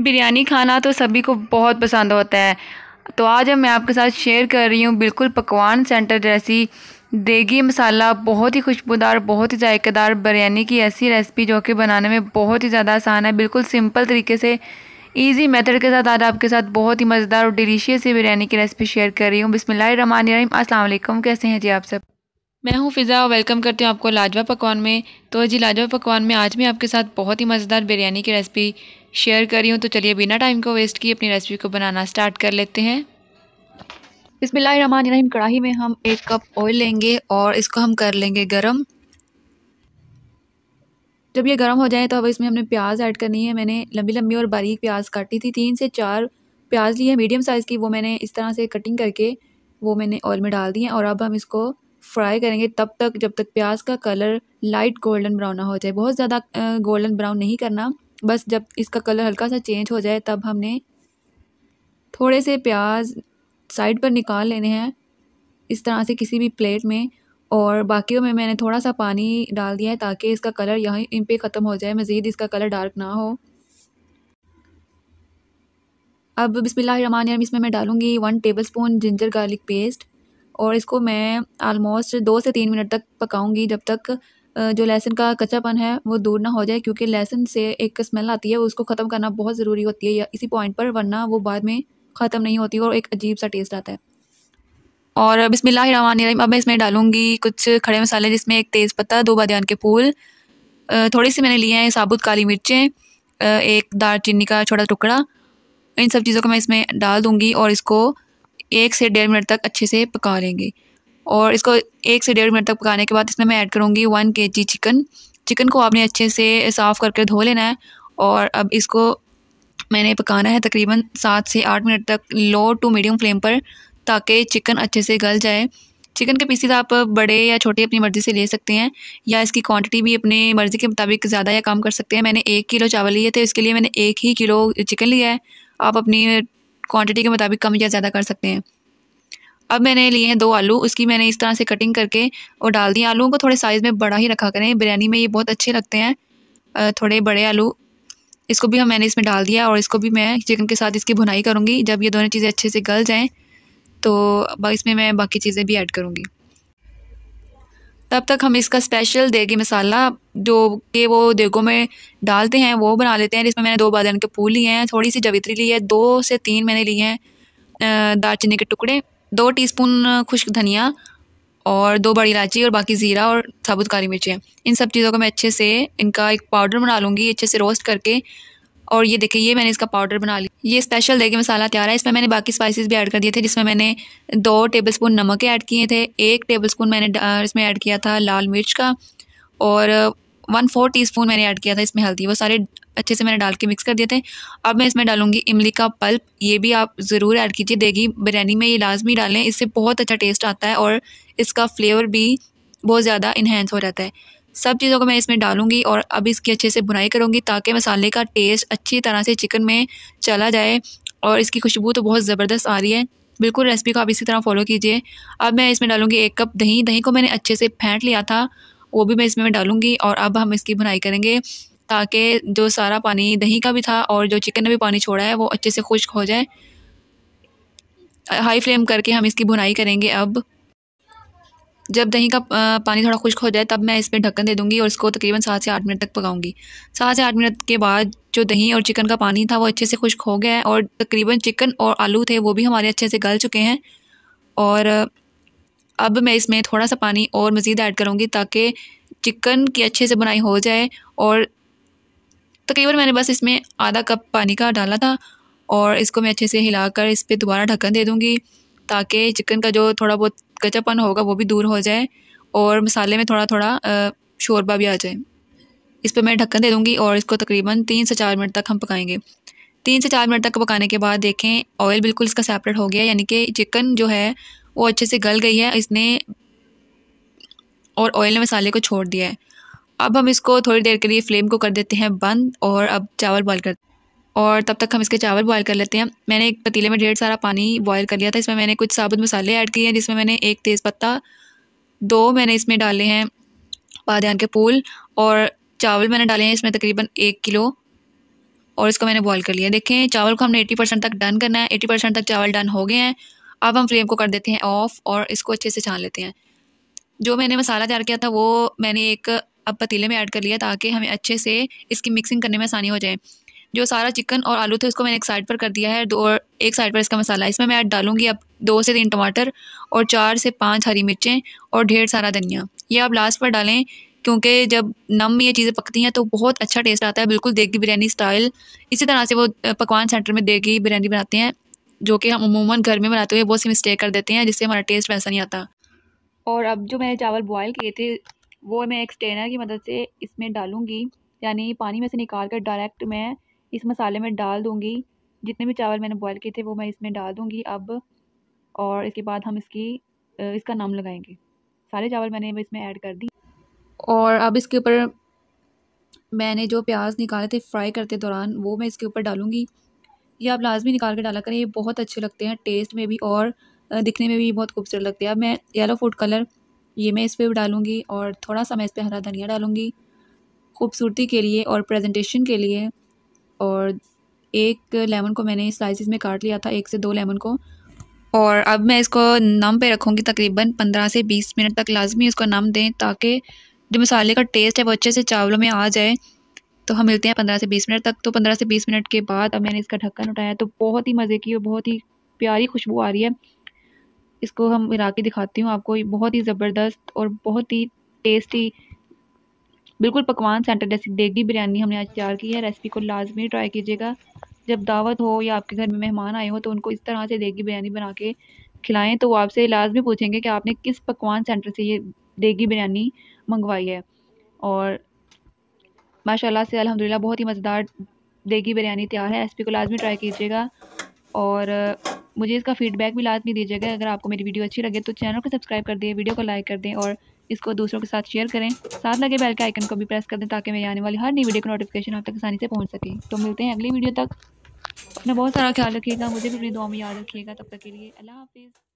बिरयानी खाना तो सभी को बहुत पसंद होता है तो आज मैं आपके साथ शेयर कर रही हूँ बिल्कुल पकवान सेंटर जैसी देगी मसाला बहुत ही खुशबूदार बहुत ही जायकेदार बिरयानी की ऐसी रेसिपी जो कि बनाने में बहुत ही ज़्यादा आसान है बिल्कुल सिंपल तरीके से इजी मेथड के साथ आज आपके साथ बहुत ही मज़ेदार और डिलीशियस सी बिरयानी की रेसिपी शेयर कर रही हूँ अस्सलाम वालेकुम कैसे हैं जी आप सब मैं हूँ फ़िज़ा वेलकम करती हूँ आपको लाजवा पकवान में तो जी लाजवा पकवान में आज मैं आपके साथ बहुत ही मज़ेदार बिरयानी की रेसिपी शेयर करी हूँ तो चलिए बिना टाइम को वेस्ट किए अपनी रेसिपी को बनाना स्टार्ट कर लेते हैं इसमें बिस्मिल्लाहिर्रहमानिर्रहीम कढ़ाई में हम एक कप ऑयल लेंगे और इसको हम कर लेंगे गरम जब ये गर्म हो जाए तो अब इसमें हमने प्याज ऐड करनी है मैंने लंबी लंबी और बारीक प्याज काटी थी तीन से चार प्याज ली है मीडियम साइज़ की वो मैंने इस तरह से कटिंग करके वो मैंने ऑयल में डाल दी है और अब हम इसको फ्राई करेंगे तब तक जब तक प्याज का कलर लाइट गोल्डन ब्राउन ना हो जाए बहुत ज़्यादा गोल्डन ब्राउन नहीं करना बस जब इसका कलर हल्का सा चेंज हो जाए तब हमने थोड़े से प्याज साइड पर निकाल लेने हैं इस तरह से किसी भी प्लेट में और बाकियों में मैंने थोड़ा सा पानी डाल दिया है ताकि इसका कलर यहीं इन पे ख़त्म हो जाए मज़ीद इसका कलर डार्क ना हो अब बिसमीम इसमें मैं डालूँगी one tablespoon ginger garlic paste और इसको मैं आलमोस्ट दो से तीन मिनट तक पकाऊँगी जब तक जो लहसुन का कच्चापन है वो दूर ना हो जाए क्योंकि लहसुन से एक स्मेल आती है उसको ख़त्म करना बहुत ज़रूरी होती है या इसी पॉइंट पर वरना वो बाद में ख़त्म नहीं होती और एक अजीब सा टेस्ट आता है और बिसमीम अब मैं इसमें डालूँगी कुछ खड़े मसाले जिसमें एक तेज़ पत्ता दो बादन के फूल थोड़ी सी मैंने लिए हैं साबुत काली मिर्चें एक दार चीनी का छोटा टुकड़ा इन सब चीज़ों को मैं इसमें डाल दूँगी और इसको एक से डेढ़ मिनट तक अच्छे से पका लेंगे और इसको एक से डेढ़ मिनट तक पकाने के बाद इसमें मैं ऐड करूँगी वन के जी चिकन चिकन को आपने अच्छे से साफ़ करके धो लेना है और अब इसको मैंने पकाना है तकरीबन सात से आठ मिनट तक लो टू मीडियम फ्लेम पर ताकि चिकन अच्छे से गल जाए चिकन के पीसीस आप बड़े या छोटे अपनी मर्ज़ी से ले सकते हैं या इसकी क्वांटिटी भी अपने मर्ज़ी के मुताबिक ज़्यादा या कम कर सकते हैं मैंने एक किलो चावल लिए थे इसके लिए मैंने एक ही किलो चिकन लिया है आप अपनी क्वांटिटी के मुताबिक कम या ज़्यादा कर सकते हैं अब मैंने लिए हैं दो आलू उसकी मैंने इस तरह से कटिंग करके और डाल दी आलूओं को थोड़े साइज़ में बड़ा ही रखा करें बिरयानी में ये बहुत अच्छे लगते हैं थोड़े बड़े आलू इसको भी हम मैंने इसमें डाल दिया और इसको भी मैं चिकन के साथ इसकी भुनाई करूँगी जब ये दोनों चीज़ें अच्छे से गल जाएँ तो इसमें मैं बाकी चीज़ें भी ऐड करूँगी तब तक हम इसका स्पेशल देगी मसाला जो के वो देगों में डालते हैं वो बना लेते हैं जिसमें मैंने दो बादन के फूल लिए हैं थोड़ी सी जवित्री ली है दो से तीन मैंने लिए हैं दालचीनी के टुकड़े दो टीस्पून खुश्क धनिया और दो बड़ी इलायची और बाकी ज़ीरा और साबुत काली मिर्चें इन सब चीज़ों को मैं अच्छे से इनका एक पाउडर बना लूँगी अच्छे से रोस्ट करके और ये देखिए ये मैंने इसका पाउडर बना लिया ये स्पेशल देखिए मसाला तैयार है इसमें मैंने बाकी स्पाइसेस भी ऐड कर दिए थे जिसमें मैंने दो टेबलस्पून नमक ऐड किए थे एक टेबलस्पून मैंने इसमें ऐड किया था लाल मिर्च का और वन फोर टी स्पून मैंने ऐड किया था इसमें हल्दी वो सारे अच्छे से मैंने डाल के मिक्स कर दिए थे अब मैं इसमें डालूंगी इमली का पल्प ये भी आप ज़रूर ऐड कीजिए देगी बिरयानी में ये लाजमी डालें इससे बहुत अच्छा टेस्ट आता है और इसका फ्लेवर भी बहुत ज़्यादा इन्हेंस हो जाता है सब चीज़ों को मैं इसमें डालूंगी और अब इसकी अच्छे से बुनाई करूँगी ताकि मसाले का टेस्ट अच्छी तरह से चिकन में चला जाए और इसकी खुशबू तो बहुत ज़बरदस्त आ रही है बिल्कुल रेसिपी को आप इसी तरह फॉलो कीजिए अब मैं इसमें डालूंगी एक कप दही दही को मैंने अच्छे से फेंट लिया था वो भी मैं इसमें मैं डालूँगी और अब हम इसकी बुनाई करेंगे ताकि जो सारा पानी दही का भी था और जो चिकन ने भी पानी छोड़ा है वो अच्छे से खुश्क हो जाए हाई फ्लेम करके हम इसकी बुनाई करेंगे अब जब दही का पानी थोड़ा खुश्क हो जाए तब मैं इस पर ढक्कन दे दूँगी और इसको तकरीबन सात से आठ मिनट तक पकाऊँगी सात से आठ मिनट के बाद जो दही और चिकन का पानी था वो अच्छे से खुश्क हो गया है और तकरीबन चिकन और आलू थे वो भी हमारे अच्छे से गल चुके हैं और अब मैं इसमें थोड़ा सा पानी और मज़ीद ऐड करूँगी ताकि चिकन की अच्छे से बुनाई हो जाए और तकरीबन मैंने बस इसमें आधा कप पानी का डाला था और इसको मैं अच्छे से हिलाकर इस पर दोबारा ढक्कन दे दूँगी ताकि चिकन का जो थोड़ा बहुत कच्चापन होगा वो भी दूर हो जाए और मसाले में थोड़ा थोड़ा शोरबा भी आ जाए इस पर मैं ढक्कन दे दूँगी और इसको तकरीबन तीन से चार मिनट तक हम पकाएँगे तीन से चार मिनट तक पकाने के बाद देखें ऑयल बिल्कुल इसका सेपरेट हो गया यानी कि चिकन जो है वो अच्छे से गल गई है इसने और ऑयल ने मसाले को छोड़ दिया है अब हम इसको थोड़ी देर के लिए फ्लेम को कर देते हैं बंद और अब चावल बॉयल कर और तब तक हम इसके चावल बॉयल कर लेते हैं मैंने एक पतीले में ढेर सारा पानी बॉयल कर लिया था इसमें मैंने कुछ साबुत मसाले ऐड किए हैं जिसमें मैंने एक तेज़पत्ता दो मैंने इसमें डाले हैं पादान के फूल और चावल मैंने डाले हैं इसमें तकरीबन एक किलो और इसको मैंने बॉयल कर लिया देखें चावल को हमने एट्टी परसेंट तक डन करना है एटी परसेंट तक चावल डन हो गए हैं अब हम फ्लेम को कर देते हैं ऑफ़ और इसको अच्छे से छान लेते हैं जो मैंने मसाला तैयार किया था वो मैंने एक अब पतीले में ऐड कर लिया ताकि हमें अच्छे से इसकी मिक्सिंग करने में आसानी हो जाए जो सारा चिकन और आलू थे उसको मैंने एक साइड पर कर दिया है दो और एक साइड पर इसका मसाला इसमें मैं ऐड डालूंगी अब दो से तीन टमाटर और चार से पाँच हरी मिर्चें और ढेर सारा धनिया ये आप लास्ट पर डालें क्योंकि जब नम ये चीज़ें पकती हैं तो बहुत अच्छा टेस्ट आता है बिल्कुल देगी बिरयानी स्टाइल इसी तरह से वो पकवान सेंटर में देगी बिरयानी बनाते हैं जो कि हम अमूमन घर में बनाते हुए बहुत सी मिस्टेक कर देते हैं जिससे हमारा टेस्ट वैसा नहीं आता और अब जो मैंने चावल बॉयल किए थे वो मैं एक स्ट्रेनर की मदद से इसमें डालूँगी यानी पानी में से निकाल कर डायरेक्ट मैं इस मसाले में डाल दूँगी जितने भी चावल मैंने बॉयल किए थे वो मैं इसमें डाल दूँगी अब और इसके बाद हम इसकी इसका नाम लगाएंगे सारे चावल मैंने इसमें ऐड कर दी और अब इसके ऊपर मैंने जो प्याज निकाले थे फ्राई करते दौरान वो मैं इसके ऊपर डालूँगी ये आप लाजमी निकाल के डाला करें ये बहुत अच्छे लगते हैं टेस्ट में भी और दिखने में भी बहुत खूबसूरत लगते हैं अब मैं येलो फूड कलर ये मैं इस पर डालूँगी और थोड़ा सा मैं इस पर हरा धनिया डालूँगी खूबसूरती के लिए और प्रेजेंटेशन के लिए और एक लेमन को मैंने स्लाइसिस में काट लिया था एक से दो लेमन को और अब मैं इसको नम पे रखूँगी तकरीबन पंद्रह से बीस मिनट तक लाजमी इसको नम दें ताकि जो मसाले का टेस्ट है वो अच्छे से चावलों में आ जाए तो हम मिलते हैं पंद्रह से बीस मिनट तक तो पंद्रह से बीस मिनट के बाद अब मैंने इसका ढक्कन उठाया तो बहुत ही मज़े की और बहुत ही प्यारी खुशबू आ रही है इसको हम मिला के दिखाती हूँ आपको बहुत ही ज़बरदस्त और बहुत ही टेस्टी बिल्कुल पकवान सेंटर जैसी देगी बिरयानी हमने आज तैयार की है रेसिपी को लाजमी ट्राई कीजिएगा जब दावत हो या आपके घर में मेहमान आए हो तो उनको इस तरह से देगी बिरयानी बना के खिलाएं तो वो आपसे लाजमी पूछेंगे कि आपने किस पकवान सेंटर से ये देगी बिरयानी मंगवाई है और माशाल्लाह से अल्हम्दुलिल्लाह बहुत ही मज़ेदार देगी बिरयानी तैयार है रेसिपी को लाजमी ट्राई कीजिएगा और मुझे इसका फीडबैक भी लाजमी दीजिएगा अगर आपको मेरी वीडियो अच्छी लगे तो चैनल को सब्सक्राइब कर दें वीडियो को लाइक कर दें और इसको दूसरों के साथ शेयर करें साथ लगे बेल के आइकन को भी प्रेस कर दें ताकि मेरी आने वाली हर नई वीडियो की नोटिफिकेशन आप तक आसानी से पहुँच सके तो मिलते हैं अगली वीडियो तक अपना बहुत सारा ख्याल रखिएगा मुझे भी अपनी दुआ में याद रखिएगा तब तक के लिए अल्लाह हाफिज़